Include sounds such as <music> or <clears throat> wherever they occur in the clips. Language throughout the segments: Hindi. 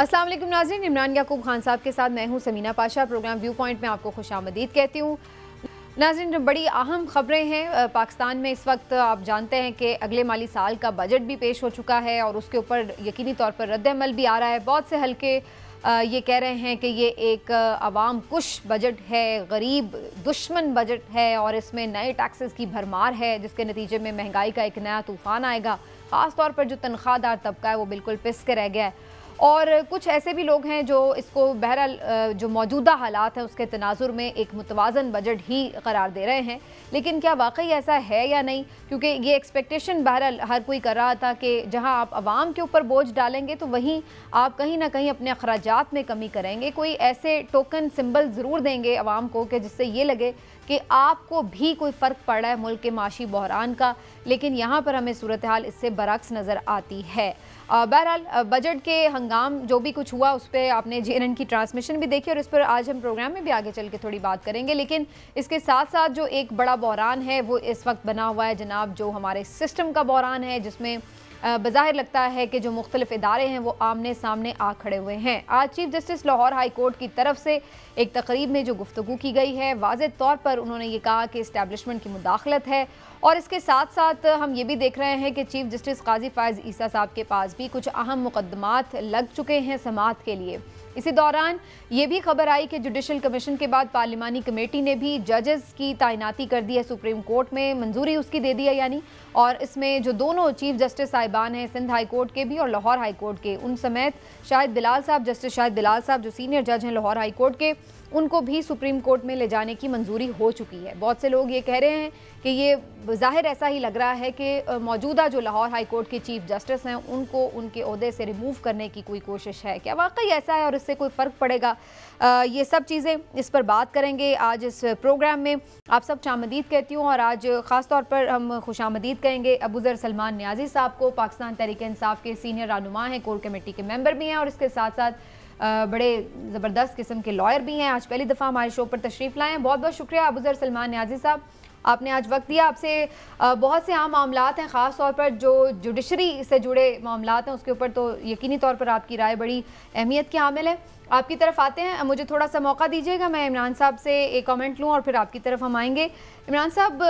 अस्सलाम वालेकुम नाजरीन इमरान याकूब खान साहब के साथ मैं हूं Sameena Pasha programme viewpoint में आपको खुश आमदीद कहती हूं नाजरीन बड़ी अहम खबरें हैं पाकिस्तान में इस वक्त आप जानते हैं कि अगले माली साल का बजट भी पेश हो चुका है और उसके ऊपर यकीनी तौर पर रद्दमल भी आ रहा है बहुत से हल्के ये कह रहे हैं कि ये एक आवाम कुश बजट है गरीब दुश्मन बजट है और इसमें नए टैक्सेस की भरमार है जिसके नतीजे में महंगाई का एक नया तूफ़ान आएगा ख़ास तौर पर जो तनख्वाहदार तबका है वो बिल्कुल पिस के रह गया है और कुछ ऐसे भी लोग हैं जो इसको बहरहाल जो मौजूदा हालात हैं उसके तनाजुर में एक मुतवाजन बजट ही करार दे रहे हैं लेकिन क्या वाकई ऐसा है या नहीं क्योंकि ये एक्सपेक्टेशन बहरहाल हर कोई कर रहा था कि जहाँ आप आवाम के ऊपर बोझ डालेंगे तो वहीं आप कहीं ना कहीं अपने अखराज में कमी करेंगे कोई ऐसे टोकन सिम्बल ज़रूर देंगे आवाम को कि जिससे ये लगे कि आपको भी कोई फ़र्क पड़ रहा है मुल्क के माशी बहरान का लेकिन यहाँ पर हमें सूरत हाल इससे बरक्स नज़र आती है बहरहाल बजट के हंगाम जो भी कुछ हुआ उस पर आपने जे की ट्रांसमिशन भी देखी और इस पर आज हम प्रोग्राम में भी आगे चल के थोड़ी बात करेंगे लेकिन इसके साथ साथ जो एक बड़ा बहरान है वो इस वक्त बना हुआ है जनाब जो हमारे सिस्टम का बहरान है जिसमें बज़ाहिर लगता है कि जो मुख्तलिफ इदारे हैं वो आमने सामने आ खड़े हुए हैं आज chief justice Lahore high court की तरफ से एक तकरीब में जो गुफ्तु की गई है वाज तौर पर उन्होंने ये कहा कि इस्टेबलिशमेंट की मुदाखलत है और इसके साथ साथ हम ये भी देख रहे हैं कि चीफ जस्टिस काजी फ़ायज़ ईसा साहब के पास भी कुछ अहम मुकदमात लग चुके हैं समात के लिए इसी दौरान ये भी खबर आई कि जुडिशल कमीशन के बाद पार्लिमानी कमेटी ने भी जजेस की तैनाती कर दी है सुप्रीम कोर्ट में मंजूरी उसकी दे दी है यानी और इसमें जो दोनों चीफ जस्टिस साहिबान हैं सिंध हाई कोर्ट के भी और लाहौर हाई कोर्ट के उन समेत शाहिद बिलाल साहब जस्टिस शाहिद बिलाल साहब जो सीनियर जज हैं लाहौर हाई कोर्ट के उनको भी सुप्रीम कोर्ट में ले जाने की मंजूरी हो चुकी है बहुत से लोग ये कह रहे हैं कि ये जाहिर ऐसा ही लग रहा है कि मौजूदा जो लाहौर हाई कोर्ट के चीफ जस्टिस हैं उनको उनके अहदे से रिमूव करने की कोई कोशिश है क्या वाकई ऐसा है और इससे कोई फ़र्क पड़ेगा आ, ये सब चीज़ें इस पर बात करेंगे आज इस प्रोग्राम में आप सब चामदीद कहती हूँ और आज ख़ास तौर पर हम खुश आमदीद कहेंगे अबूज़र सलमान न्याजी साहब को पाकिस्तान तहरीक इंसाफ के सीनियर रहनुमा हैं कोर कमेटी के मेम्बर भी हैं और इसके साथ साथ बड़े ज़बरदस्त किस्म के लॉयर भी हैं आज पहली दफ़ा हमारे शो पर तशरीफ़ लाए हैं बहुत बहुत शुक्रिया अबूज़र सलमान न्याजी साहब आपने आज वक्त दिया आपसे बहुत से आम मामला हैं ख़ास तौर पर जो जुडिशरी से जुड़े मामला हैं उसके ऊपर तो यकीनी तौर पर आपकी राय बड़ी अहमियत के हामिल है आपकी तरफ आते हैं मुझे थोड़ा सा मौका दीजिएगा मैं इमरान साहब से एक कमेंट लूँ और फिर आपकी तरफ हम आएंगे इमरान साहब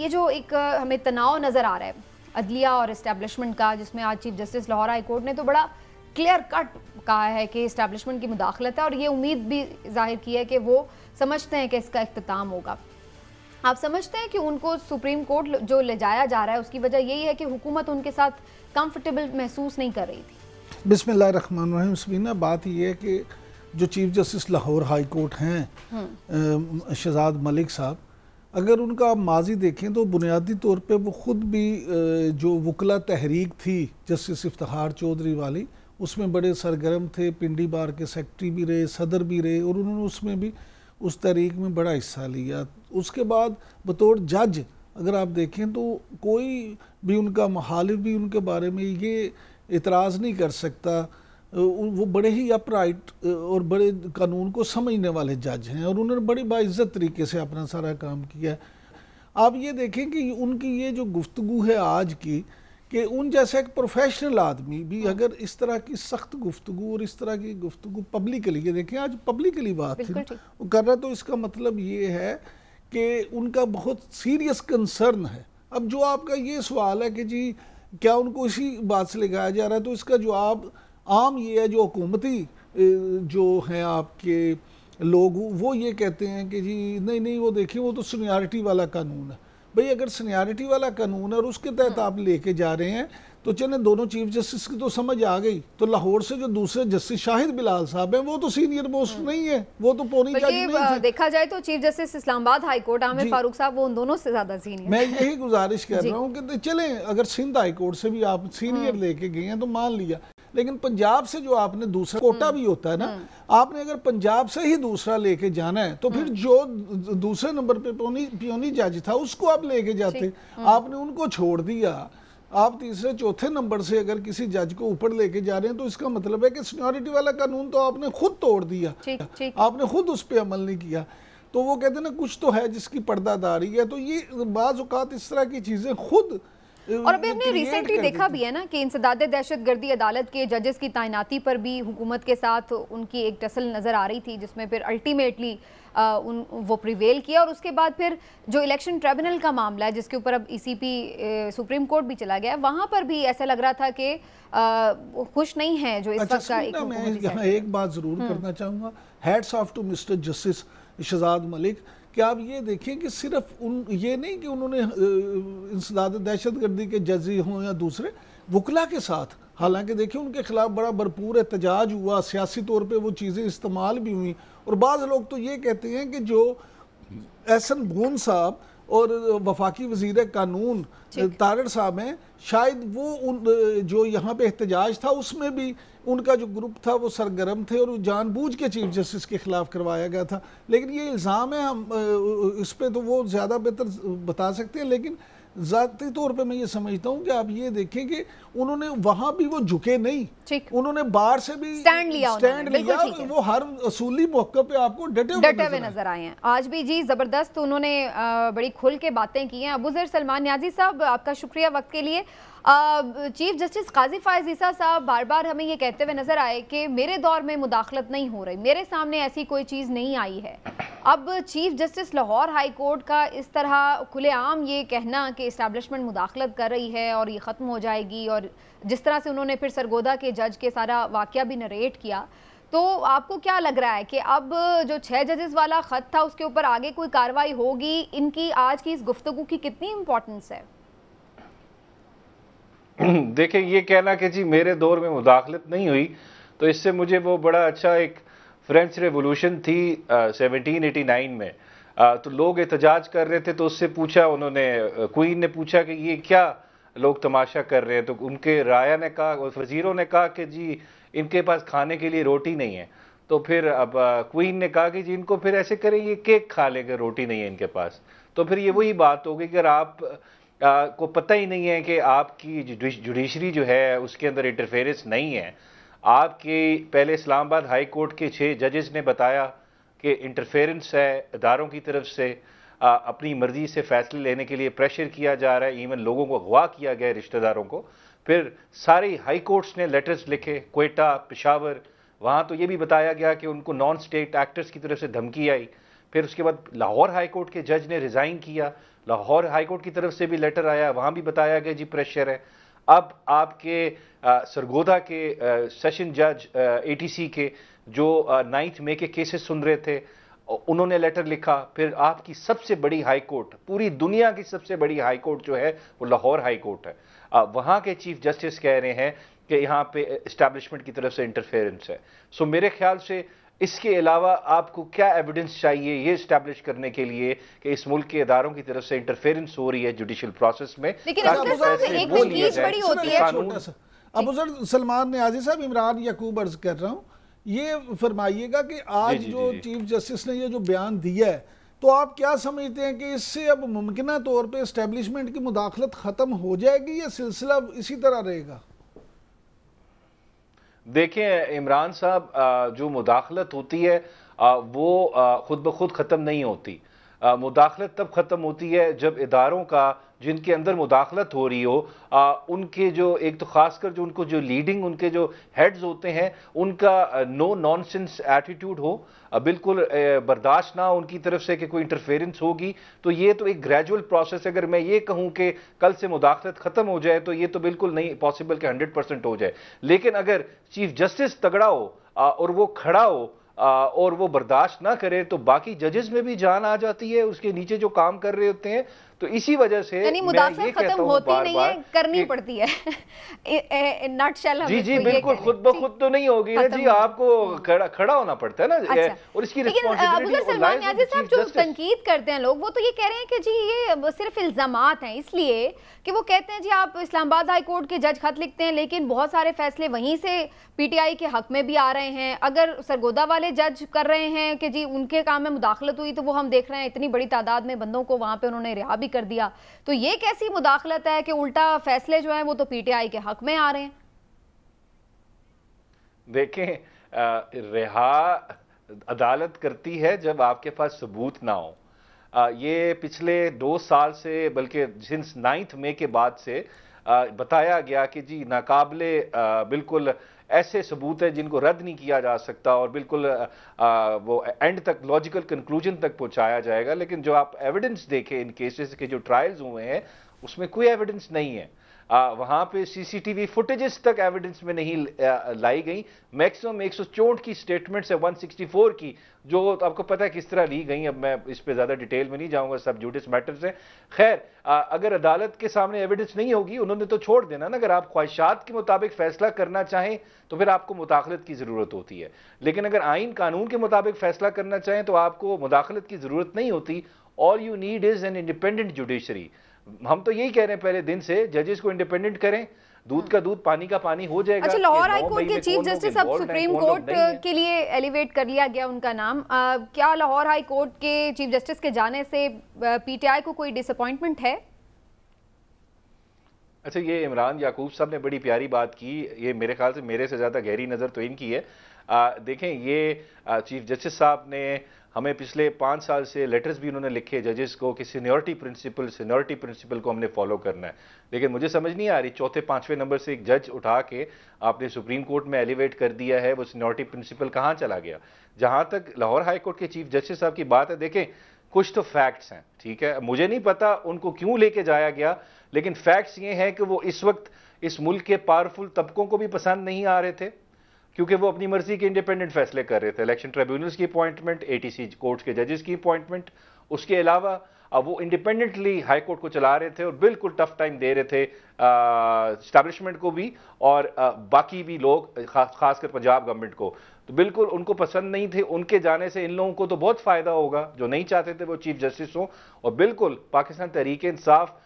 ये जो एक हमें तनाव नज़र आ रहा है अदलिया और इस्टेबलिशमेंट का जिसमें आज chief justice Lahore high court ने तो बड़ा क्लियर कट कहा है कि इस्टेबलिशमेंट की मुदाखलत है और ये उम्मीद भी जाहिर की है कि वो समझते हैं कि इसका अख्ताम होगा आप समझते हैं कि उनको सुप्रीम कोर्ट जो ले जाया जा रहा है उसकी वजह यही है कि हुकूमत उनके साथ कंफर्टेबल महसूस नहीं कर रही थी बिसमीम सबीना बात यह है कि जो chief justice Lahore high court हैं हम्म। शहजाद मलिक साहब अगर उनका आप माजी देखें तो बुनियादी तौर पे वो ख़ुद भी जो वकला तहरीक थी जस्टिस इफ्तार चौधरी वाली उसमें बड़े सरगर्म थे पिंडी बार के सेक्रेटरी भी रहे सदर भी रहे और उन्होंने उसमें भी उस तहरीक में बड़ा हिस्सा लिया उसके बाद बतौर जज अगर आप देखें तो कोई भी उनका मुखालिफ भी उनके बारे में ये इतराज़ नहीं कर सकता वो बड़े ही अपराइट और बड़े कानून को समझने वाले जज हैं और उन्होंने बड़ी बाइज़्ज़त तरीके से अपना सारा काम किया है आप ये देखें कि उनकी ये जो गुफ्तु है आज की कि उन जैसा एक प्रोफेशनल आदमी भी हाँ। अगर इस तरह की सख्त गुफ्तु और इस तरह की गुफ्तु पब्लिकली ये देखें आज पब्लिकली बात है वो कर रहा तो इसका मतलब ये है कि उनका बहुत सीरियस कंसर्न है अब जो आपका ये सवाल है कि जी क्या उनको इसी बात से लगाया जा रहा है तो इसका जवाब आम ये है जो हुकूमती जो हैं आपके लोग वो ये कहते हैं कि जी नहीं नहीं वो देखिए वो तो सीनियरिटी वाला कानून है भाई अगर सीनियरिटी वाला कानून और उसके तहत आप लेके जा रहे हैं तो चले दोनों चीफ जस्टिस की तो समझ आ गई तो लाहौर से जो दूसरे जस्टिस शाहिद बिलाल साहब हैं वो तो सीनियर मोस्ट हम्म। नहीं है वो तो पोनी जज नहीं थे देखा जाए तो chief justice Islamabad high court Aamir Farooq साहब वो उन दोनों से ज्यादा सीनियर मैं यही गुजारिश कर <laughs> रहा हूँ कि चले अगर सिंध हाई कोर्ट से भी आप सीनियर हम्म। लेके गए हैं तो मान लिया लेकिन पंजाब से जो आपने दूसरा कोटा हम्म। भी होता है ना हम्म। आपने अगर पंजाब से ही दूसरा लेके जाना है तो फिर हम्म। जो दूसरे नंबर पे प्योनी प्योनी जज था उसको आप लेके जाते आपने उनको छोड़ दिया आप तीसरे चौथे नंबर से अगर किसी जज को ऊपर लेके जा रहे हैं तो इसका मतलब है कि सीनियोरिटी वाला कानून तो आपने खुद तोड़ दिया ठीक, ठीक। आपने खुद उस पर अमल नहीं किया तो वो कहते ना कुछ तो है जिसकी पर्दादारी है तो ये बाज़ अवत इस तरह की चीज़ें खुद और अभी हमने रिसेंटली देखा भी है ना कि इंसदाद दहशत गर्दी अदालत के जजेस की तैनाती पर भी हुकूमत के साथ उनकी एक टसल नज़र आ रही थी जिसमें फिर अल्टीमेटली उन वो प्रिवेल किया और उसके बाद फिर जो इलेक्शन ट्रिब्यूनल का मामला है जिसके ऊपर अब ई सुप्रीम कोर्ट भी चला गया वहाँ पर भी ऐसा लग रहा था कि खुश नहीं है जो इस अच्छा, वक्त का एक बात ज़रूर हम्म। करना चाहूँगा जस्टिस शहजाद मलिक कि आप ये देखें कि सिर्फ उन ये नहीं कि उन्होंने इंसदाद दहशत गर्दी के जजी हों या दूसरे वकला के साथ हालांकि देखिए उनके खिलाफ बड़ा भरपूर एहतजाज हुआ सियासी तौर पर वो चीज़ें इस्तेमाल भी हुई और बाज़ लोग तो ये कहते हैं कि जो एहसन भून साहब और वफाकी वजीर कानून तारड़ साहब हैं शायद वो उन जो यहाँ पे एहतजाज था उसमें भी उनका जो ग्रुप था वो सरगर्म थे और जानबूझ के चीफ जस्टिस के ख़िलाफ़ करवाया गया था लेकिन ये इल्ज़ाम है हम इस पर तो वो ज़्यादा बेहतर बता सकते हैं लेकिन ज़ाती तौर पे मैं ये समझता हूँ कि आप ये देखें कि उन्होंने वहां भी वो झुके नहीं उन्होंने बाहर से भी स्टैंड लिया स्टैंड लिया वो हर असूली मौके पे आपको डटे डटे हुए नजर आए हैं आज भी जी ज़बरदस्त उन्होंने बड़ी खुल के बातें की हैं अबूजर सलमान न्याजी साहब आपका शुक्रिया वक्त के लिए चीफ जस्टिस काजी फायजीसा साहब बार बार हमें ये कहते हुए नज़र आए कि मेरे दौर में मुदाखलत नहीं हो रही मेरे सामने ऐसी कोई चीज़ नहीं आई है अब chief justice Lahore high court का इस तरह खुलेआम ये कहना कि इस्टेब्लिशमेंट मुदाखलत कर रही है और ये ख़त्म हो जाएगी और जिस तरह से उन्होंने फिर सरगोदा के जज के सारा वाक़ भी नरेट किया तो आपको क्या लग रहा है कि अब जो छः जजेस वाला ख़त था उसके ऊपर आगे कोई कार्रवाई होगी इनकी आज की इस गुफ्तु की कितनी इम्पोर्टेंस है <clears throat> देखिए ये कहना कि जी मेरे दौर में मुदाखलत नहीं हुई तो इससे मुझे वो बड़ा अच्छा एक फ्रेंच रेवोल्यूशन थी सेवनटीन एटी नाइन में आ, तो लोग एहतजाज कर रहे थे तो उससे पूछा उन्होंने क्वीन ने पूछा कि ये क्या लोग तमाशा कर रहे हैं तो उनके राया ने कहा और वजीरों ने कहा कि जी इनके पास खाने के लिए रोटी नहीं है तो फिर अब क्वीन ने कहा कि जी इनको फिर ऐसे करें ये केक खा लेंगे रोटी नहीं है इनके पास तो फिर ये वही बात होगी कि अगर आप आ, को पता ही नहीं है कि आपकी जुडिशरी जो है उसके अंदर इंटरफेरेंस नहीं है आपके पहले इस्लामाबाद हाई कोर्ट के छः जजेस ने बताया कि इंटरफेरेंस है इदारों की तरफ से आ, अपनी मर्ज़ी से फैसले लेने के लिए प्रेशर किया जा रहा है इवन लोगों को अगवा किया गया रिश्तेदारों को फिर सारे हाई कोर्ट्स ने लेटर्स लिखे कोयटा पिशावर वहाँ तो ये भी बताया गया कि उनको नॉन स्टेट एक्टर्स की तरफ से धमकी आई फिर उसके बाद लाहौर हाई कोर्ट के जज ने रिज़ाइन किया लाहौर हाईकोर्ट की तरफ से भी लेटर आया वहाँ भी बताया गया जी प्रेशर है अब आपके सरगोधा सरगोदा के सेशन जज एटीसी के जो नाइन्थ मे के केसेस सुन रहे थे उन्होंने लेटर लिखा फिर आपकी सबसे बड़ी हाई कोर्ट पूरी दुनिया की सबसे बड़ी हाई कोर्ट जो है वो लाहौर हाई कोर्ट है आ, वहाँ के चीफ जस्टिस कह रहे हैं कि यहाँ पे इस्टेब्लिशमेंट की तरफ से इंटरफेरेंस है सो मेरे ख्याल से इसके अलावा आपको क्या एविडेंस चाहिए ये स्टैब्लिश करने के लिए कि इस मुल्क के इदारों की तरफ से इंटरफेरेंस हो रही है जुडिशियल प्रोसेस में अब सलमान ने आजी साहब इमरान यकूब अर्ज कर रहा हूँ ये फरमाइएगा कि आज जो चीफ जस्टिस ने ये जो बयान दिया है तो आप क्या समझते हैं कि इससे अब मुमकिन तौर पर इस्टेब्लिशमेंट की मुदाखलत ख़त्म हो जाएगी या सिलसिला इसी तरह रहेगा देखें इमरान साहब जो मुदाखलत होती है वो ख़ुद ब खुद ख़त्म नहीं होती मुदाखलत तब ख़त्म होती है जब इदारों का जिनके अंदर मुदाखलत हो रही हो आ, उनके जो एक तो खासकर जो उनको जो लीडिंग उनके जो हेड्स होते हैं उनका नो नॉनसेंस एटीट्यूड हो बिल्कुल बर्दाश्त ना उनकी तरफ से कि कोई इंटरफेरेंस होगी तो ये तो एक ग्रेजुअल प्रोसेस है अगर मैं ये कहूँ कि कल से मुदाखलत ख़त्म हो जाए तो ये तो बिल्कुल नहीं पॉसिबल कि हंड्रेड परसेंट हो जाए लेकिन अगर चीफ जस्टिस तगड़ा हो और वो खड़ा हो और वो बर्दाश्त ना करे तो बाकी जजेस में भी जान आ जाती है उसके नीचे जो काम कर रहे होते हैं तो इसी वजह से यानी खत्म होती नहीं है करनी पड़ती है <laughs> जी जी बिल्कुल खुद ब खुद तो नहीं होगी ना जी आपको हम्म। खड़ा होना पड़ता है ना अच्छा। और इसकी सलमान याजी साहब जो तनकीद करते हैं लोग वो तो ये कह रहे हैं कि जी ये सिर्फ इल्जाम हैं इसलिए कि वो कहते हैं जी आप इस्लामाबाद हाई कोर्ट के जज खत लिखते हैं लेकिन बहुत सारे फैसले वहीं से पीटीआई के हक में भी आ रहे हैं अगर सरगोदा वाले जज कर रहे हैं कि जी उनके काम में मुदाखलत हुई तो वो हम देख रहे हैं इतनी बड़ी तादाद में बंदों को वहाँ पे उन्होंने रिहा भी कर दिया तो ये कैसी मुदाखलत है कि उल्टा फैसले जो है वो तो पीटीआई के हक में आ रहे हैं देखें रिहा अदालत करती है जब आपके पास सबूत ना हो आ, ये पिछले दो साल से बल्कि सिंस नाइन्थ मे के बाद से आ, बताया गया कि जी नाकाबले बिल्कुल ऐसे सबूत हैं जिनको रद्द नहीं किया जा सकता और बिल्कुल आ, वो एंड तक लॉजिकल कंक्लूजन तक पहुंचाया जाएगा लेकिन जो आप एविडेंस देखें इन केसेस के जो ट्रायल्स हुए हैं उसमें कोई एविडेंस नहीं है आ, वहां पे सीसीटीवी फुटेजेस तक एविडेंस में नहीं लाई गई मैक्सिमम एक की स्टेटमेंट्स है 164 की जो तो आपको पता है किस तरह ली गई अब मैं इस पे ज़्यादा डिटेल में नहीं जाऊंगा सब जुडिस मैटर्स हैं खैर अगर अदालत के सामने एविडेंस नहीं होगी उन्होंने तो छोड़ देना ना अगर आप ख्वाहिशात के मुताबिक फैसला करना चाहें तो फिर आपको मुदाखलत की ज़रूरत होती है लेकिन अगर आइन कानून के मुताबिक फैसला करना चाहें तो आपको मुदाखलत की ज़रूरत नहीं होती all you need is an independent judiciary हम तो यही कह रहे हैं पहले दिन से जजेस को इंडिपेंडेंट करें दूध का हाँ। दूध पानी का पानी हो जाएगा अच्छा लाहौर हाई कोर्ट के चीफ जस्टिस अब सुप्रीम कोर्ट के लिए एलिवेट कर लिया गया उनका नाम आ, क्या लाहौर हाई कोर्ट के चीफ जस्टिस के जाने से पीटीआई को कोई डिसअपॉइंटमेंट है अच्छा ये इमरान याकूब साहब ने बड़ी प्यारी बात की ये मेरे ख्याल से मेरे से ज़्यादा गहरी नज़र तो इनकी है आ, देखें ये आ, चीफ जस्टिस साहब ने हमें पिछले पाँच साल से लेटर्स भी उन्होंने लिखे जजेस को कि सीनियोरिटी प्रिंसिपल सीनियोरिटी प्रिंसिपल को हमने फॉलो करना है लेकिन मुझे समझ नहीं आ रही चौथे पाँचवें नंबर से एक जज उठा के आपने सुप्रीम कोर्ट में एलिवेट कर दिया है वो सीनियोरिटी प्रिंसिपल कहाँ चला गया जहाँ तक लाहौर हाई कोर्ट के चीफ जस्टिस साहब की बात है देखें कुछ तो फैक्ट्स हैं ठीक है मुझे नहीं पता उनको क्यों लेके जाया गया लेकिन फैक्ट्स ये हैं कि वो इस वक्त इस मुल्क के पावरफुल तबकों को भी पसंद नहीं आ रहे थे क्योंकि वो अपनी मर्जी के इंडिपेंडेंट फैसले कर रहे थे इलेक्शन ट्रिब्यूनल्स की अपॉइंटमेंट एटीसी कोर्ट के जजेस की अपॉइंटमेंट उसके अलावा अब वो इंडिपेंडेंटली हाई कोर्ट को चला रहे थे और बिल्कुल टफ टाइम दे रहे थे स्टैब्लिशमेंट को भी और आ, बाकी भी लोग खा, खासकर पंजाब गवर्नमेंट को तो बिल्कुल उनको पसंद नहीं थे उनके जाने से इन लोगों को तो बहुत फ़ायदा होगा जो नहीं चाहते थे वो चीफ जस्टिस हों और बिल्कुल पाकिस्तान तहरीक इंसाफ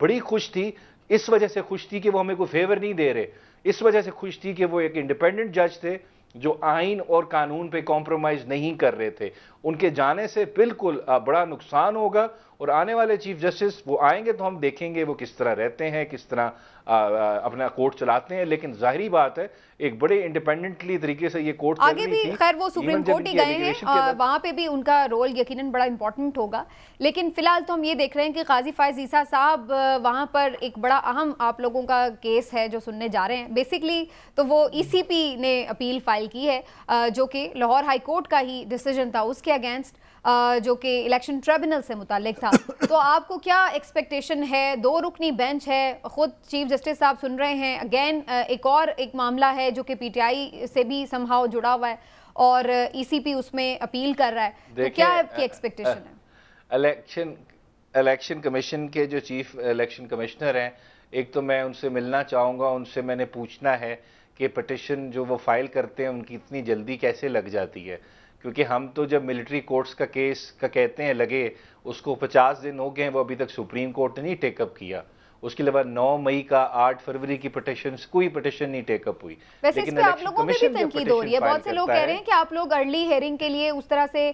बड़ी खुश थी इस वजह से खुश थी कि वो हमें कोई फेवर नहीं दे रहे इस वजह से खुश थी कि वो एक इंडिपेंडेंट जज थे जो आइन और कानून पे कॉम्प्रोमाइज नहीं कर रहे थे उनके जाने से बिल्कुल बड़ा नुकसान होगा और आने वाले चीफ जस्टिस वो आएंगे तो हम देखेंगे वो किस तरह रहते हैं किस तरह आ, आ, अपना कोर्ट चलाते हैं लेकिन जाहरी बात है एक बड़े इंडिपेंडेंटली तरीके से ये कोर्ट आगे भी खैर वो सुप्रीम कोर्ट ही गए हैं वहाँ पे भी उनका रोल यकीनन बड़ा इंपॉर्टेंट होगा लेकिन फिलहाल तो हम ये देख रहे हैं कि काजी फायज ईसा साहब वहाँ पर एक बड़ा अहम आप लोगों का केस है जो सुनने जा रहे हैं बेसिकली तो वो ई e ने अपील फाइल की है जो कि लाहौर हाईकोर्ट का ही डिसीजन था उसके अगेंस्ट जो कि इलेक्शन ट्रिब्यूनल से मुतलिक था <coughs> तो आपको क्या एक्सपेक्टेशन है दो रुकनी बेंच है ख़ुद चीफ जस्टिस साहब सुन रहे हैं अगेन एक और एक मामला है जो कि पीटीआई से भी संभाव जुड़ा हुआ है और ईसीपी e उसमें अपील कर रहा है तो क्या आपकी एक्सपेक्टेशन है इलेक्शन इलेक्शन कमीशन के जो चीफ इलेक्शन कमिश्नर हैं एक तो मैं उनसे मिलना चाहूँगा उनसे मैंने पूछना है कि पटिशन जो वो फाइल करते हैं उनकी इतनी जल्दी कैसे लग जाती है क्योंकि हम तो जब मिलिट्री कोर्ट्स का केस का कहते हैं लगे उसको 50 दिन हो गए हैं वो अभी तक सुप्रीम कोर्ट ने नहीं टेकअप किया उसके अलावा 9 मई का 8 फरवरी की पटिशन कोई पटिशन नहीं टेकअप हुई वैसे लेकिन आप लोगों पे भी तनकीद हो रही है बहुत से लोग कह रहे हैं कि आप लोग अर्ली हेयरिंग के लिए उस तरह से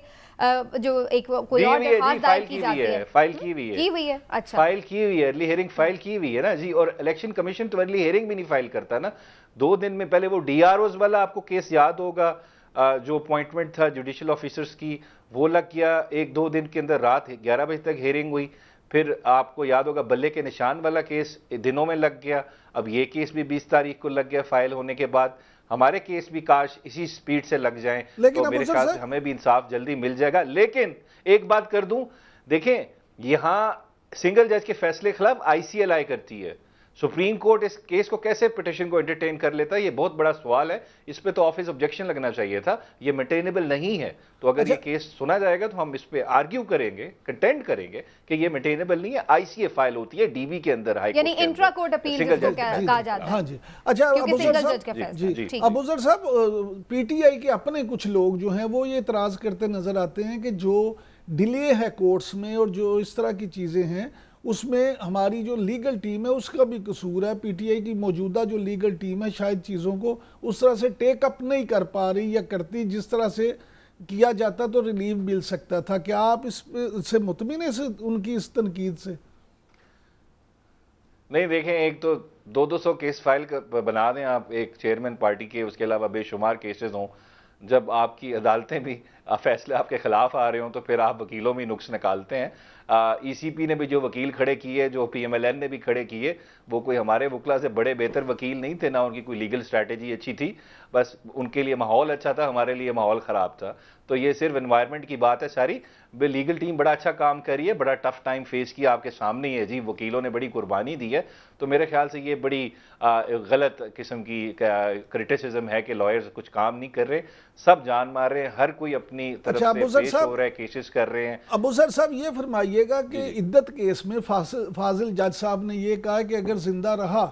जो एक कोई और दरखास्त दायर की जाती है फाइल की हम्म, हुई है की हुई है अच्छा फाइल की हुई है अर्ली हेयरिंग फाइल की हुई है ना जी और इलेक्शन कमीशन तो अर्ली हेयरिंग भी नहीं फाइल करता ना दो दिन में पहले वो डीआरओज वाला आपको केस याद होगा जो अपॉइंटमेंट था जुडिशल ऑफिसर्स की वो लग गया एक दो दिन के अंदर रात ग्यारह बजे तक हेयरिंग हुई फिर आपको याद होगा बल्ले के निशान वाला केस दिनों में लग गया अब ये केस भी 20 तारीख को लग गया फाइल होने के बाद हमारे केस भी काश इसी स्पीड से लग जाए तो मेरे ख्याल से हमें भी इंसाफ जल्दी मिल जाएगा लेकिन एक बात कर दूं देखें यहां सिंगल जज के फैसले के खिलाफ आईसीएलआई करती है सुप्रीम कोर्ट इस केस को कैसे पिटिशन को एंटरटेन कर लेता है ये बहुत बड़ा सवाल है इस पर तो ऑफिस ऑब्जेक्शन लगना चाहिए था ये मेटेनेबल नहीं है तो अगर ये अच्छा। केस सुना जाएगा तो हम इस पर आर्ग्यू करेंगे कंटेंट करेंगे कि ये मेटेनेबल नहीं है आईसीए फाइल होती है डीबी के अंदर हाई यानी इंट्रा कोर्ट अपील सिंगल जज कहा जाता है हाँ जी अच्छा अबूजर साहब पीटीआई के अपने कुछ लोग जो है वो ये इतराज करते नजर आते हैं कि जो डिले है कोर्ट्स में और जो इस तरह की चीजें हैं उसमें हमारी जो लीगल टीम है उसका भी कसूर है पीटीआई की मौजूदा जो लीगल टीम है शायद चीज़ों को उस तरह से टेकअप नहीं कर पा रही या करती जिस तरह से किया जाता तो रिलीफ मिल सकता था क्या आप इससे मुतमिन है उनकी इस तनकीद से नहीं देखें एक तो दो दो सौ केस फाइल बना दें आप एक चेयरमैन पार्टी के उसके अलावा बेशुमार केसेस हों जब आपकी अदालतें भी फैसले आपके खिलाफ आ रहे हों तो फिर आप वकीलों में नुक्स निकालते हैं ईसीपी e ने भी जो वकील खड़े किए जो पीएमएलएन ने भी खड़े किए वो कोई हमारे वकला से बड़े बेहतर वकील नहीं थे ना उनकी कोई लीगल स्ट्रैटेजी अच्छी थी बस उनके लिए माहौल अच्छा था हमारे लिए माहौल ख़राब था तो ये सिर्फ इन्वायरमेंट की बात है सारी लीगल टीम बड़ा अच्छा काम करी है बड़ा टफ टाइम फेस किया आपके सामने ही है जी वकीलों ने बड़ी कुर्बानी दी है तो मेरे ख्याल से ये बड़ी गलत किस्म की क्रिटिसिज्म है कि लॉयर्स कुछ काम नहीं कर रहे सब जान मार रहे हैं हर कोई अपनी तरफ अच्छा, से हो रहे है केसेस कर रहे हैं अबू सर साहब ये फरमाइएगा कि इद्दत केस में फाजिल जज साहब ने ये कहा कि अगर जिंदा रहा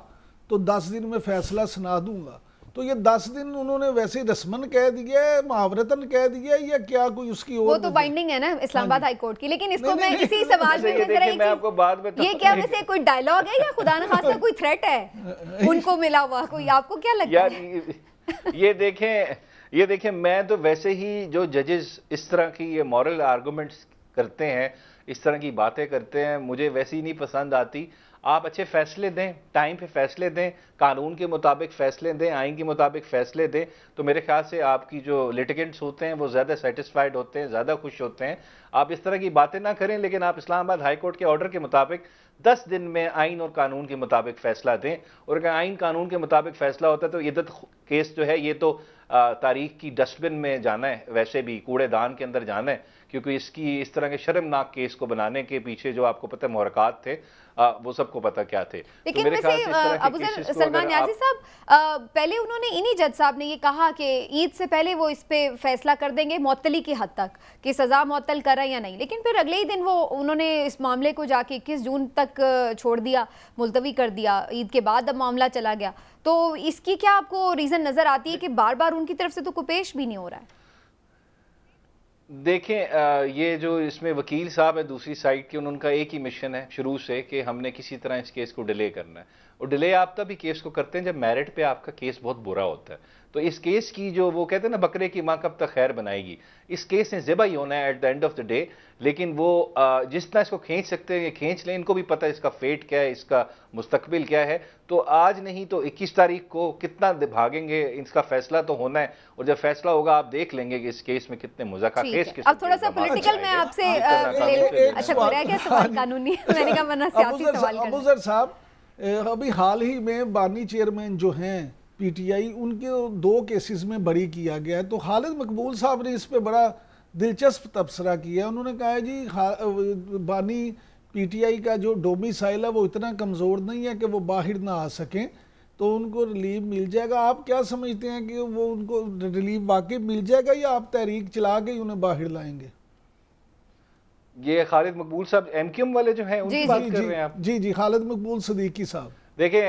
तो दस दिन में फैसला सुना दूंगा तो ये दस दिन उन्होंने वैसे रस्मन कह दिया है मुहावरतन कह दिया है या क्या कोई उसकी वो तो बाइंडिंग है ना हाँ इस्लामाबाद हाई कोर्ट की लेकिन इसको नहीं, मैं नहीं, इसी सवाल में <laughs> मैं एक आपको बाद में ये क्या वैसे कोई डायलॉग है या खुदा न खासा कोई थ्रेट है <laughs> उनको मिला हुआ कोई आपको क्या लगता है ये देखें ये देखिए मैं तो वैसे ही जो जजेस इस तरह की ये मॉरल आर्गूमेंट्स करते हैं इस तरह की बातें करते हैं मुझे वैसे ही नहीं पसंद आती आप अच्छे फैसले दें टाइम पे फैसले दें कानून के मुताबिक फैसले दें आइन के मुताबिक फैसले दें तो मेरे ख्याल से आपकी जो लिटिगेंट्स होते हैं वो ज़्यादा सेटिस्फाइड होते हैं ज़्यादा खुश होते हैं आप इस तरह की बातें ना करें लेकिन आप इस्लामाबाद हाईकोर्ट के ऑर्डर के मुताबिक दस दिन में आइन और कानून के मुताबिक फैसला दें और अगर आइन कानून के मुताबिक फैसला होता है तो इदत केस जो है ये तो तारीख की डस्टबिन में जाना है वैसे भी कूड़ेदान के अंदर जाना है क्योंकि इसकी इस तरह के शर्मनाक केस को बनाने के पीछे जो आपको पता है मोहरकत थे आ, वो सबको पता क्या थे तो लेकिन तो सलमान न्याजी साहब पहले उन्होंने इन्हीं जज साहब ने ये कहा कि ईद से पहले वो इस पे फैसला कर देंगे मअतली की हद तक कि सज़ा मअतल करें या नहीं लेकिन फिर अगले ही दिन वो उन्होंने इस मामले को जाके इक्कीस जून तक छोड़ दिया मुलतवी कर दिया ईद के बाद अब मामला चला गया तो इसकी क्या आपको रीज़न नज़र आती है कि बार बार उनकी तरफ से तो कुपेश भी नहीं हो रहा है देखें ये जो इसमें वकील साहब है दूसरी साइड के उनका एक ही मिशन है शुरू से कि हमने किसी तरह इस केस को डिले करना है और डिले आप तभी केस को करते हैं जब मेरिट पे आपका केस बहुत बुरा होता है तो इस केस की जो वो कहते हैं ना बकरे की माँ कब तक खैर बनाएगी इस केस ने ज़िबा ही होना है at the end of the day लेकिन वो जिस तरह इसको खींच सकते हैं खींच लें इनको भी पता है इसका फेट क्या है इसका मुस्तकबिल क्या है तो आज नहीं तो 21 तारीख को कितना भागेंगे इसका फैसला तो होना है और जब फैसला होगा आप देख लेंगे कि इस केस में कितने मुजाका केस किस अब थोड़ा सा पॉलिटिकल मैं अच्छा, आपसे अच्छा कानूनी <laughs> साहब अभी हाल ही में बानी चेयरमैन जो हैं पीटीआई उनके दो केसेस में बरी किया गया है तो खालिद मकबूल साहब ने इस पर बड़ा दिलचस्प तबसरा किया उन्होंने कहा है जी बानी पीटीआई का जो डोमिसाइल है वो इतना कमज़ोर नहीं है कि वो बाहर ना आ सकें तो उनको रिलीफ मिल जाएगा आप क्या समझते हैं कि वो उनको रिलीफ वाकई मिल जाएगा या आप तहरीक चला के ही उन्हें बाहर लाएंगे ये खालिद मकबूल साहब एमकेएम वाले जो हैं उनकी बात कर रहे हैं आप जी जी खालिद मकबूल सदीकी साहब देखें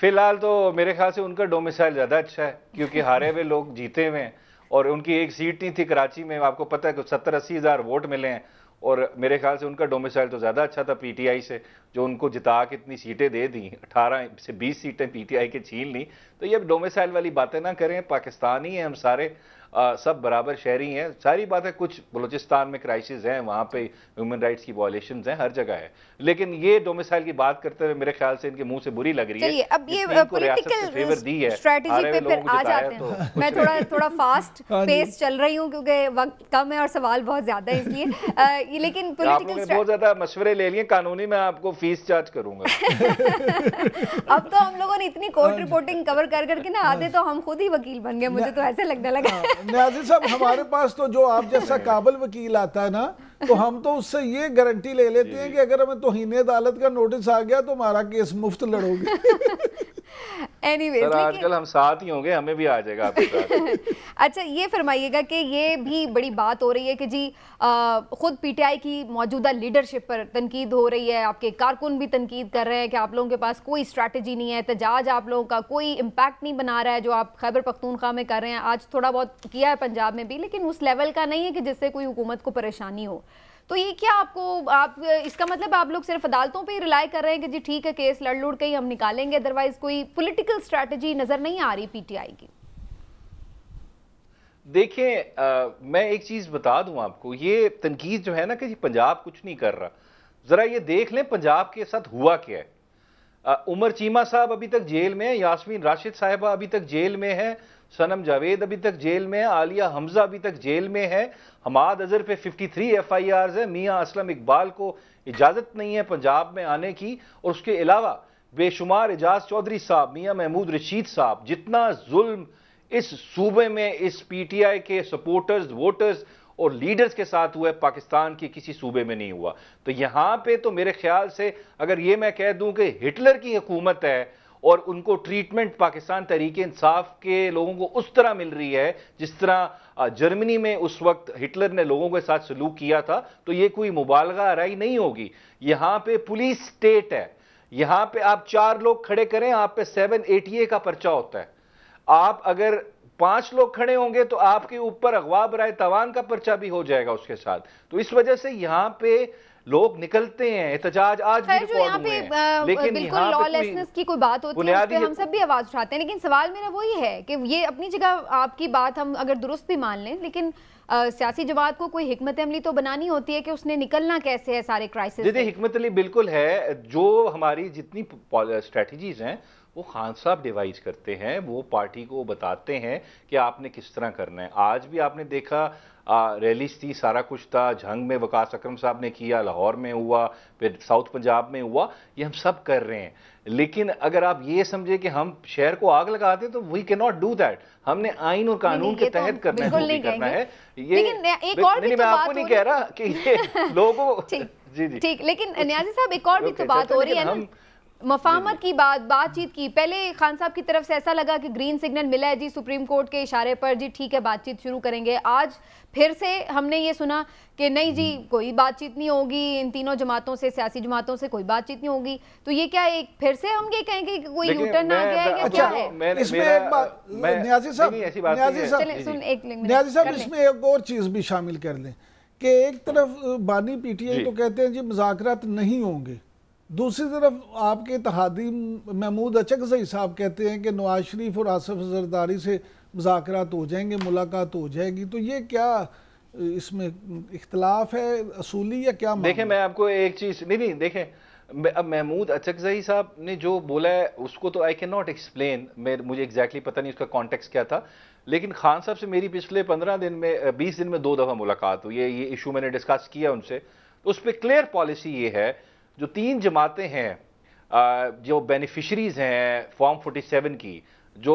फिलहाल तो मेरे ख्याल से उनका डोमिसाइल ज़्यादा अच्छा है क्योंकि हारे हुए लोग जीते हुए हैं और उनकी एक सीट नहीं थी कराची में आपको पता है कि सत्तर अस्सी हज़ार वोट मिले हैं और मेरे ख्याल से उनका डोमिसाइल तो ज़्यादा अच्छा था पीटीआई से जो उनको जिता के इतनी सीटें दे दी 18 से 20 सीटें पीटीआई के छीन ली तो ये डोमिसाइल वाली बातें ना करें पाकिस्तानी हैं हम सारे आ, सब बराबर शहरी हैं सारी बात है कुछ बलूचिस्तान में क्राइसिस हैं वहाँ पे ह्यूमन राइट्स की वॉयलेशन हैं हर जगह है लेकिन ये डोमिसाइल की बात करते हुए मेरे ख्याल से इनके मुंह से बुरी लग रही है अब ये फेवर दी है पे फिर आ जाते तो हैं मैं थोड़ा थोड़ा फास्ट <laughs> हाँ पेस चल रही हूँ क्योंकि वक्त कम है और सवाल बहुत ज्यादा है इसलिए <laughs> लेकिन बहुत ज्यादा मशवरे ले लिए कानूनी मैं आपको फीस चार्ज करूंगा <laughs> अब तो हम लोगों ने इतनी कोर्ट रिपोर्टिंग कवर कर करके ना हाँ आधे तो हम खुद ही वकील बन गए मुझे तो ऐसे लगने लगा हाँ, नाजिर साहब हमारे पास तो जो आप जैसा <laughs> काबल वकील आता है ना तो हम तो उससे ये गारंटी ले लेते हैं कि अगर हमें तोहन अदालत का नोटिस आ गया तो हमारा केस मुफ्त लड़ोगे एनीवेज <laughs> आजकल हम साथ ही होंगे हमें भी आ जाएगा आपके साथ <laughs> अच्छा ये फरमाइएगा कि ये भी बड़ी बात हो रही है कि जी आ, खुद पीटीआई की मौजूदा लीडरशिप पर तनकीद हो रही है आपके कारकुन भी तनकीद कर रहे हैं कि आप लोगों के पास कोई स्ट्रेटजी नहीं है एहतजाज आप लोगों का कोई इम्पैक्ट नहीं बना रहा है जो आप खैबर पख्तूनख्वा में कर रहे हैं आज थोड़ा बहुत किया है पंजाब में भी लेकिन उस लेवल का नहीं है कि जिससे कोई हुकूमत को परेशानी हो तो ये क्या आपको आप इसका मतलब आप लोग सिर्फ अदालतों पे ही रिलाई कर रहे हैं कि जी ठीक है केस लड़ लुड़ के ही हम निकालेंगे अदरवाइज कोई पॉलिटिकल स्ट्रेटजी नजर नहीं आ रही पीटीआई की देखिए मैं एक चीज बता दूं आपको ये तनकीद जो है ना कि पंजाब कुछ नहीं कर रहा जरा ये देख लें पंजाब के साथ हुआ क्या है उमर चीमा साहब अभी तक जेल में यासमीन राशिद साहिबा अभी तक जेल में है सनम जावेद अभी तक जेल में है आलिया हमजा अभी तक जेल में है हमाद अजहर पे 53 थ्री एफ आई आर है मियाँ असलम इकबाल को इजाज़त नहीं है पंजाब में आने की और उसके अलावा बेशुमार एजाज चौधरी साहब मियाँ महमूद रशीद साहब जितना जुल्म इस सूबे में इस पी टी आई के सपोर्टर्स वोटर्स और लीडर्स के साथ हुआ है पाकिस्तान के किसी सूबे में नहीं हुआ तो यहां पे तो मेरे ख्याल से अगर ये मैं कह दूं कि हिटलर की हुकूमत है और उनको ट्रीटमेंट पाकिस्तान तरीके इंसाफ के लोगों को उस तरह मिल रही है जिस तरह जर्मनी में उस वक्त हिटलर ने लोगों के साथ सलूक किया था तो ये कोई मुबालगा आरई नहीं होगी यहां पे पुलिस स्टेट है यहां पे आप चार लोग खड़े करें आप पे सेवन एटीए का पर्चा होता है आप अगर पांच लोग खड़े होंगे तो आपके ऊपर अगवा बराए तवान का पर्चा भी हो जाएगा उसके साथ तो इस वजह से यहाँ पे लोग निकलते हैं एहतजाज आज भी रिकॉर्ड हुए हैं लेकिन बिल्कुल लॉलेसनेस की कोई बात होती है उस पे हम सब भी आवाज उठाते हैं लेकिन सवाल मेरा वही है कि ये अपनी जगह आपकी बात हम अगर दुरुस्त भी मान लें लेकिन सियासी जमात को कोई हिकमत अमली तो बनानी होती है कि उसने निकलना कैसे है सारे क्राइसिस देखिए हमत अमली बिल्कुल है जो हमारी जितनी स्ट्रेटजीज हैं वो खान साहब डिवाइज करते हैं वो पार्टी को बताते हैं कि आपने किस तरह करना है आज भी आपने देखा रैलीस थी सारा कुछ था झंग में वकास अक्रम साहब ने किया लाहौर में हुआ फिर साउथ पंजाब में हुआ ये हम सब कर रहे हैं लेकिन अगर आप ये समझे कि हम शहर को आग लगाते तो वी के नॉट डू दैट हमने आइन और कानून के तो तहत तो करना है करना है ये एक और नहीं, तो मैं आपको नहीं कह रहा कि <laughs> लोगों <laughs> जी जी ठीक लेकिन <laughs> न्याजी साहब एक और भी तो बात हो रही है मफामत की बात बातचीत की पहले खान साहब की तरफ से ऐसा लगा कि ग्रीन सिग्नल मिला है जी सुप्रीम कोर्ट के इशारे पर जी ठीक है बातचीत शुरू करेंगे आज फिर से हमने ये सुना कि नहीं जी हम्म। कोई बातचीत नहीं होगी इन तीनों जमातों से सियासी जमातों से कोई बातचीत नहीं होगी तो ये क्या एक फिर से हम ये कहेंगे कि कोई यूटर्न आ गया है या क्या अच्छा, है इसमें एक बात न्याजी साहब इसमें एक और चीज़ भी शामिल कर लें कि एक तरफ बानी पीटीआई तो कहते हैं जी मुजाकरात नहीं होंगे दूसरी तरफ आपके तहादी महमूद सही साहब कहते हैं कि नवाज शरीफ और आसफ जरदारी से मुजाकर हो जाएंगे मुलाकात हो जाएगी तो ये क्या इसमें इख्तलाफ है असूली या क्या देखें मैं आपको एक चीज़ नहीं नहीं देखें अब महमूद अचकजई साहब ने जो बोला है उसको तो आई कैन नॉट एक्सप्लेन मुझे एग्जैक्टली exactly पता नहीं उसका कॉन्टेक्स क्या था लेकिन खान साहब से मेरी पिछले पंद्रह दिन में बीस दिन में दो दफ़ा मुलाकात हुई ये ये इशू मैंने डिस्कस किया उनसे तो उस पर क्लियर पॉलिसी ये है जो तीन जमातें हैं जो बेनिफिशरीज हैं फॉर्म 47 की जो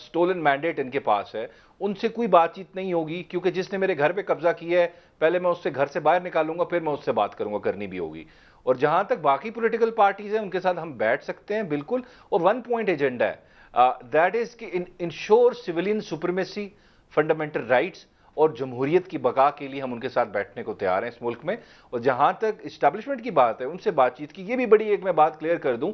स्टोलन मैंडेट इनके पास है उनसे कोई बातचीत नहीं होगी क्योंकि जिसने मेरे घर पे कब्जा किया है पहले मैं उससे घर से बाहर निकालूंगा फिर मैं उससे बात करूंगा करनी भी होगी और जहां तक बाकी पॉलिटिकल पार्टीज हैं उनके साथ हम बैठ सकते हैं बिल्कुल और वन पॉइंट एजेंडा है दैट इज कि ensure civilian supremacy fundamental rights और जमहूरियत की बका के लिए हम उनके साथ बैठने को तैयार हैं इस मुल्क में और जहां तक इस्टेब्लिशमेंट की बात है उनसे बातचीत की ये भी बड़ी एक मैं बात क्लियर कर दूं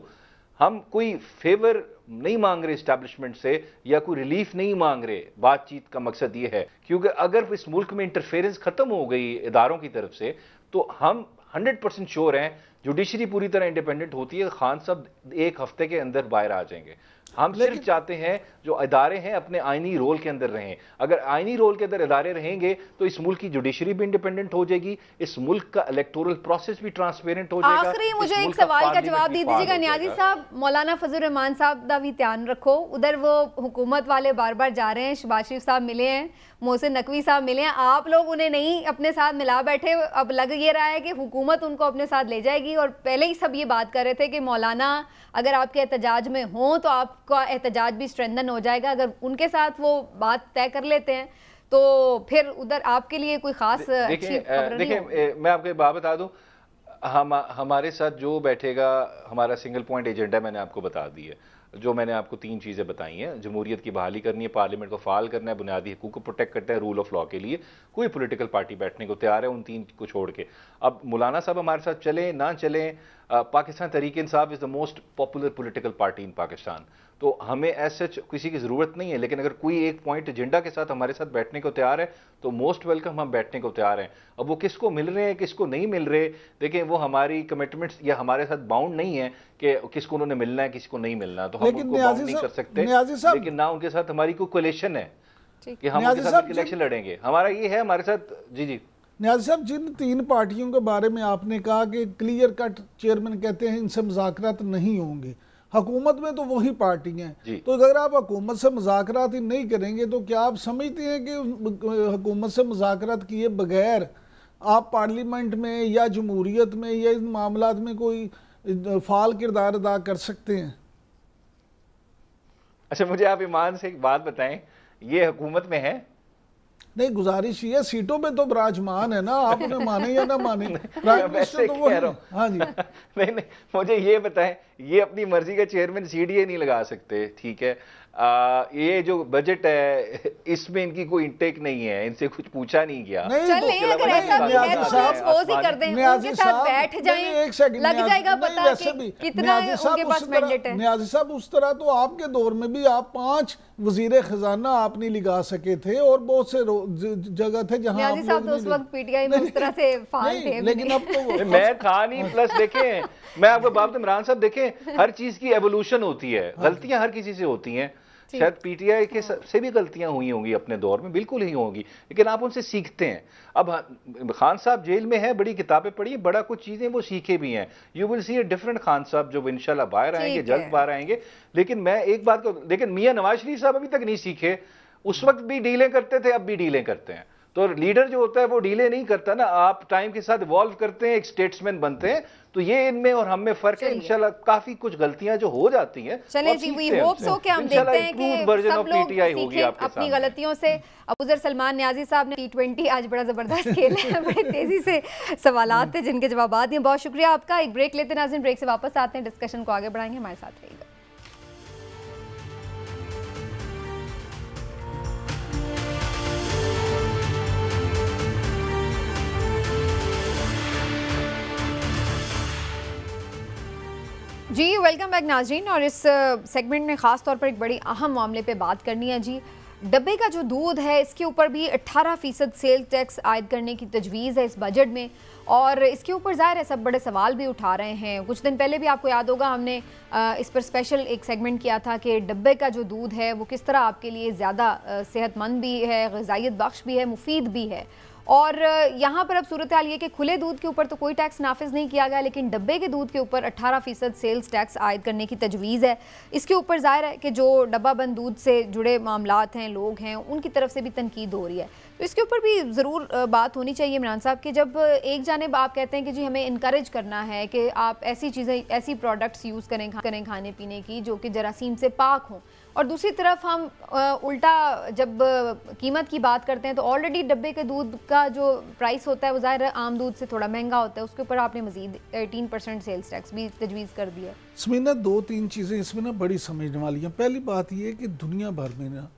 हम कोई फेवर नहीं मांग रहे इस्टेब्लिशमेंट से या कोई रिलीफ नहीं मांग रहे बातचीत का मकसद ये है क्योंकि अगर इस मुल्क में इंटरफेरेंस खत्म हो गई इदारों की तरफ से तो हम 100 परसेंट श्योर हैं जुडिशरी पूरी तरह इंडिपेंडेंट होती है खान साहब एक हफ्ते के अंदर बाहर आ जाएंगे हम सिर्फ चाहते हैं जो अदारे हैं अपने आइनी रोल के अंदर रहें अगर आइनी रोल के अंदर अदारे रहेंगे तो इस मुल्क की जुडिशरी भी इंडिपेंडेंट हो जाएगी इस मुल्क का इलेक्टोरल प्रोसेस भी ट्रांसपेरेंट हो जाएगा आखिरी मुझे एक सवाल का जवाब दे दीजिएगा न्याजी साहब मौलाना फजल रहमान साहब का भी ध्यान रखो उधर वो हुकूमत वाले बार बार जा रहे हैं शबाज शरीफ साहब मिले हैं मोहसिन नकवी साहब मिले हैं आप लोग उन्हें नहीं अपने साथ मिला बैठे अब लग ये रहा है कि हुकूमत उनको अपने साथ ले जाएगी और पहले ही सब ये बात कर रहे थे कि मौलाना अगर आपके एहतजाज में हों तो आप आपका एहतजाज भी स्ट्रेंदन हो जाएगा अगर उनके साथ वो बात तय कर लेते हैं तो फिर उधर आपके लिए कोई खास देखिए मैं आपको बात बता दूं हम हमारे साथ जो बैठेगा हमारा सिंगल पॉइंट एजेंडा मैंने आपको बता दी है जो मैंने आपको तीन चीज़ें बताई हैं जमहूरियत की बहाली करनी है पार्लियामेंट को फाल करना है बुनियादी हकूक को प्रोटेक्ट करना है रूल ऑफ लॉ के लिए कोई पॉलिटिकल पार्टी बैठने को तैयार है उन तीन को छोड़ के अब मौलाना साहब हमारे साथ चलें ना चलें पाकिस्तान तरीके साहब is the most popular political party in Pakistan तो हमें एस सच किसी की ज़रूरत नहीं है लेकिन अगर कोई एक पॉइंट एजेंडा के साथ हमारे साथ बैठने को तैयार है तो मोस्ट वेलकम हम बैठने को तैयार हैं अब वो किसको मिल रहे हैं किसको नहीं मिल रहे देखें वो हमारी कमिटमेंट्स या हमारे साथ बाउंड नहीं है कि किसको उन्होंने मिलना है किसको नहीं मिलना तो हम उनको बाउंड नहीं कर सकते लेकिन ना उनके साथ हमारी कोई कोलेशन है कि हम उनके साथ इलेक्शन लड़ेंगे हमारा ये है हमारे साथ जी जी न्याजी साहब जिन तीन पार्टियों के बारे में आपने कहा कि क्लियर कट चेयरमैन कहते हैं इनसे मुजाकरात नहीं होंगे हकूमत में तो वही पार्टी हैं तो अगर आप हकूमत से मुजाकरात ही नहीं करेंगे तो क्या आप समझते हैं कि हकूमत से मुजात किए बगैर आप पार्लियामेंट में या जमहूरीत में या इन मामला में कोई फाल किरदार अदा कर सकते हैं अच्छा मुझे आप ईमान से एक बात बताएं ये हुकूमत में है नहीं गुजारिश ये सीटों पे तो विराजमान है ना आप उन्हें माने या ना माने प्राइम <laughs> मिनिस्टर तो वो है हाँ जी <laughs> नहीं नहीं मुझे ये बताएं ये अपनी मर्जी का चेयरमैन सीडीए नहीं लगा सकते ठीक है आ, ये जो बजट है <laughs> इसमें इनकी कोई इंटेक नहीं है इनसे कुछ पूछा नहीं गया तो भी न्याजी तो साहब उस तरह तो आपके दौर में भी आप पांच वजीर खजाना आप नहीं लगा सके थे और बहुत से जगह थे जहाँ तो लेकिन अब तो मैं था नहीं प्लस देखे मैं आपको बाबत इमरान साहब देखे हर चीज की एवोल्यूशन होती है हाँ गलतियां हर किसी से होती हैं शायद पीटीआई के हाँ। से भी गलतियां हुई होंगी अपने दौर में बिल्कुल ही होंगी लेकिन आप उनसे सीखते हैं अब हाँ, खान साहब जेल में है बड़ी किताबें पढ़ी बड़ा कुछ चीज़ें वो सीखे भी हैं you will see a different Khan साहब जो इनशाला बाहर आएंगे जल्द बाहर आएंगे लेकिन मैं एक बात को लेकिन मियाँ नवाज शरीफ साहब अभी तक नहीं सीखे उस हाँ। वक्त भी डीलें करते थे अब भी डीलें करते हैं तो लीडर जो होता है वो डीले नहीं करता ना आप टाइम के साथ इवॉल्व करते हैं एक स्टेट्समैन बनते हैं तो ये इनमें और हम में फर्क है इंशाल्लाह काफी कुछ गलतियां जो हो जाती हैं चले जी वी होप सो कि हम देखते हैं कि सब लोग होगी सीखें अपनी गलतियों से अबूजर सलमान न्याजी साहब ने टी आज बड़ा ज़बरदस्त <laughs> खेल है बड़े तेज़ी से सवाल थे जिनके जवाब दिए बहुत शुक्रिया आपका एक ब्रेक लेते नाजिन ब्रेक से वापस आते हैं डिस्कशन को आगे बढ़ाएंगे हमारे साथ रहिएगा जी वेलकम बैक नाजरीन और इस सेगमेंट में ख़ास तौर पर एक बड़ी अहम मामले पे बात करनी है जी डब्बे का जो दूध है इसके ऊपर भी 18 फ़ीसद सेल टैक्स आयद करने की तजवीज़ है इस बजट में और इसके ऊपर ज़ाहिर है सब बड़े सवाल भी उठा रहे हैं कुछ दिन पहले भी आपको याद होगा हमने इस पर स्पेशल एक सेगमेंट किया था कि डब्बे का जो दूध है वो किस तरह आपके लिए ज़्यादा सेहतमंद भी है गजाइत बख्श भी है मुफीद भी है और यहाँ पर अब सूरत हाल ये कि खुले दूध के ऊपर तो कोई टैक्स नाफिज नहीं किया गया लेकिन डब्बे के दूध के ऊपर 18 फ़ीसद सेल्स टैक्स आयद करने की तजवीज़ है इसके ऊपर ज़ाहिर है कि जो डब्बा बंद दूध से जुड़े मामलात हैं लोग हैं उनकी तरफ से भी तनकीद हो रही है तो इसके ऊपर भी ज़रूर बात होनी चाहिए इमरान साहब कि जब एक जानब आप कहते हैं कि जी हमें इनक्रेज करना है कि आप ऐसी चीज़ें ऐसी प्रोडक्ट्स यूज़ करें करें खाने पीने की जो कि जरासीम से पाक हों और दूसरी तरफ हम उल्टा जब कीमत की बात करते हैं तो ऑलरेडी डब्बे के दूध का जो प्राइस होता है वो ज़ाहिर आम दूध से थोड़ा महंगा होता है उसके ऊपर आपने मजीद एटीन परसेंट सेल्स टैक्स भी तजवीज़ कर दिया इसमें ना दो तीन चीज़ें इसमें ना बड़ी समझने वाली हैं पहली बात यह कि दुनिया भर में ना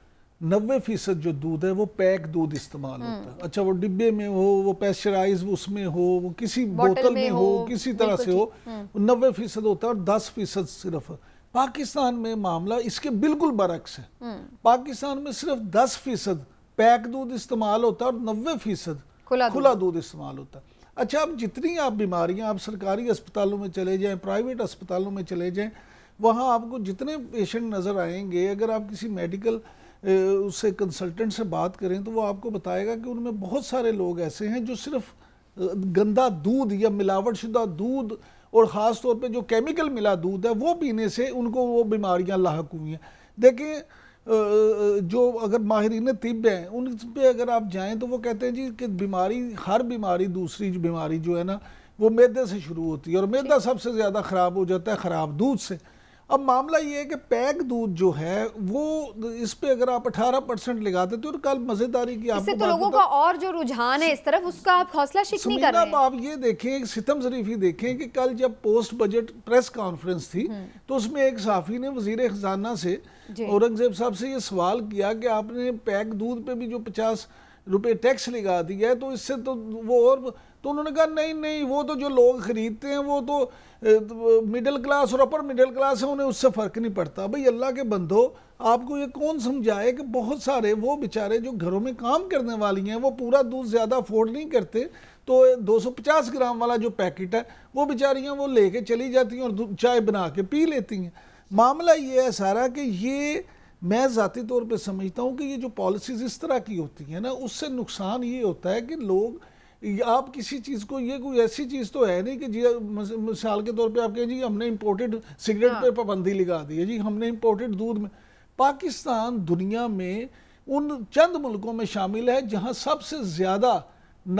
नबे फीसद जो दूध है वो पैक दूध इस्तेमाल हम्म। होता है अच्छा वो डिब्बे में हो वो पैस्चराइज उसमें हो वो किसी बोतल में हो किसी तरह से हो हम्म। नबे फीसद होता है और दस फीसद सिर्फ पाकिस्तान में मामला इसके बिल्कुल बरक्स है हम्म। पाकिस्तान में सिर्फ दस फीसद पैक दूध इस्तेमाल होता है और नब्बे फीसद खुला दूध इस्तेमाल होता है अच्छा आप जितनी आप बीमारियां आप सरकारी अस्पतालों में चले जाएं प्राइवेट अस्पतालों में चले जाएं वहाँ आपको जितने पेशेंट नज़र आएंगे अगर आप किसी मेडिकल उससे कंसल्टेंट से बात करें तो वो आपको बताएगा कि उनमें बहुत सारे लोग ऐसे हैं जो सिर्फ गंदा दूध या मिलावट शुदा दूध और ख़ास तौर पे जो केमिकल मिला दूध है वो पीने से उनको वो बीमारियां लाक हुई हैं देखिए जो अगर माहरीन तिब हैं उन पर अगर आप जाएँ तो वो कहते हैं जी कि बीमारी हर बीमारी दूसरी बीमारी जो है ना वो मैदे से शुरू होती है और मैदा सबसे ज़्यादा ख़राब हो जाता है ख़राब दूध से अब मामला ये है कि पैक दूध जो है वो इस पे अगर आप 18 परसेंट लगा देते तो और कल मजेदारी की आपको तो लोगों का और जो रुझान है इस तरफ उसका आप हौसला शिक नहीं कर रहे हैं। आप ये देखें सितम शरीफी देखें कि कल जब पोस्ट बजट प्रेस कॉन्फ्रेंस थी हम्म। तो उसमें एक साफी ने वजीर खजाना से औरंगजेब साहब से ये सवाल किया कि आपने पैक दूध पे भी जो पचास रुपए टैक्स लगा दिया है तो इससे तो वो और तो उन्होंने कहा नहीं नहीं वो तो जो लोग खरीदते हैं वो तो मिडिल क्लास और अपर मिडिल क्लास है उन्हें उससे फ़र्क नहीं पड़ता भाई अल्लाह के बंदो आपको ये कौन समझाए कि बहुत सारे वो बेचारे जो घरों में काम करने वाली हैं वो पूरा दूध ज़्यादा अफोर्ड नहीं करते तो 250 ग्राम वाला जो पैकेट है वो बेचारियाँ वो ले चली जाती हैं और चाय बना के पी लेती हैं मामला ये है सारा कि ये मैं ज़ाती तौर पे समझता हूँ कि ये जो पॉलिसीज़ इस तरह की होती है ना उससे नुकसान ये होता है कि लोग आप किसी चीज़ को ये कोई ऐसी चीज़ तो है नहीं कि जी मिसाल के तौर पे आप कहें जी हमने इम्पोर्टेड सिगरेट हाँ। पे पाबंदी लगा दी है जी हमने इंपोर्टेड दूध में पाकिस्तान दुनिया में उन चंद मुल्कों में शामिल है जहाँ सबसे ज़्यादा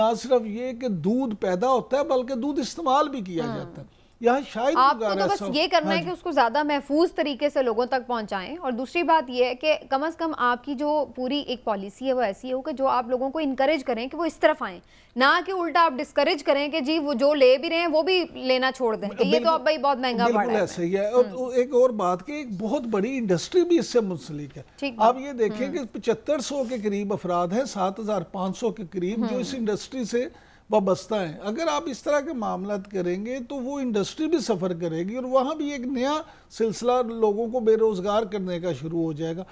ना सिर्फ ये कि दूध पैदा होता है बल्कि दूध इस्तेमाल भी किया हाँ। जाता है यहाँ शायद आपको तो बस ये करना हाँ। है कि उसको ज़्यादा महफूज तरीके से लोगों तक पहुंचाएं और दूसरी बात यह है कि कम से कम आपकी जो पूरी एक पॉलिसी है वो ऐसी हो कि जो आप लोगों को इनकरेज करें कि वो इस तरफ आए ना कि उल्टा आप डिस्करेज करें कि जी वो जो ले भी रहे हैं वो भी लेना छोड़ दें तो ये तो आप भाई बहुत महंगा पड़ रहा है ऐसे ही है और हम्म। एक और बात कि एक बहुत बड़ी इंडस्ट्री भी इससे मुंसलिक है आप ये देखें हम्म। कि पचहत्तर सौ के करीब अफराद हैं सात हजार पाँच सौ के करीब जो हम्म। इस इंडस्ट्री से वाबस्ता हैं अगर आप इस तरह के मामला करेंगे तो वो इंडस्ट्री भी सफ़र करेगी और वहाँ भी एक नया सिलसिला लोगों को बेरोज़गार करने का शुरू हो जाएगा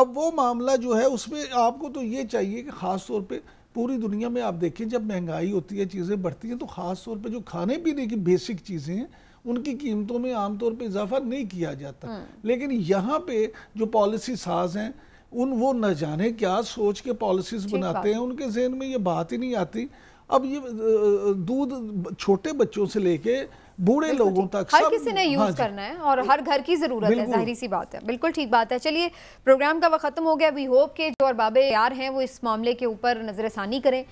अब वो मामला जो है उसमें आपको तो ये चाहिए कि ख़ास तौर पर पूरी दुनिया में आप देखें जब महंगाई होती है चीज़ें बढ़ती हैं तो ख़ास तौर पर जो खाने पीने की बेसिक चीज़ें हैं उनकी कीमतों में आमतौर पर इजाफा नहीं किया जाता हम्म। लेकिन यहाँ पे जो पॉलिसी साज हैं उन वो न जाने क्या सोच के पॉलिसीज़ बनाते हैं उनके जहन में ये बात ही नहीं आती अब ये दूध छोटे बच्चों से लेके बूढ़े लोगों तक हर किसी ने यूज हाँ करना है और हर घर की जरूरत है जाहिर सी बात है बिल्कुल ठीक बात है चलिए प्रोग्राम का वक्त खत्म हो गया वी होप के जो और बाबे यार हैं वो इस मामले के ऊपर नजर करें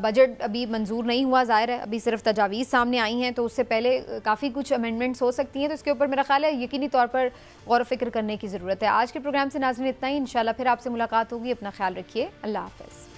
बजट अभी मंजूर नहीं हुआ ज़ाहिर है अभी सिर्फ तजावीज़ सामने आई हैं तो उससे पहले काफ़ी कुछ अमेंडमेंट्स हो सकती हैं तो इसके ऊपर मेरा ख्याल है यकीनी तौर पर गौर फिक्र करने की ज़रूरत है आज के प्रोग्राम से नाजन इतना ही इन फिर आपसे मुलाकात होगी अपना ख्याल रखिए अल्लाह हाफ़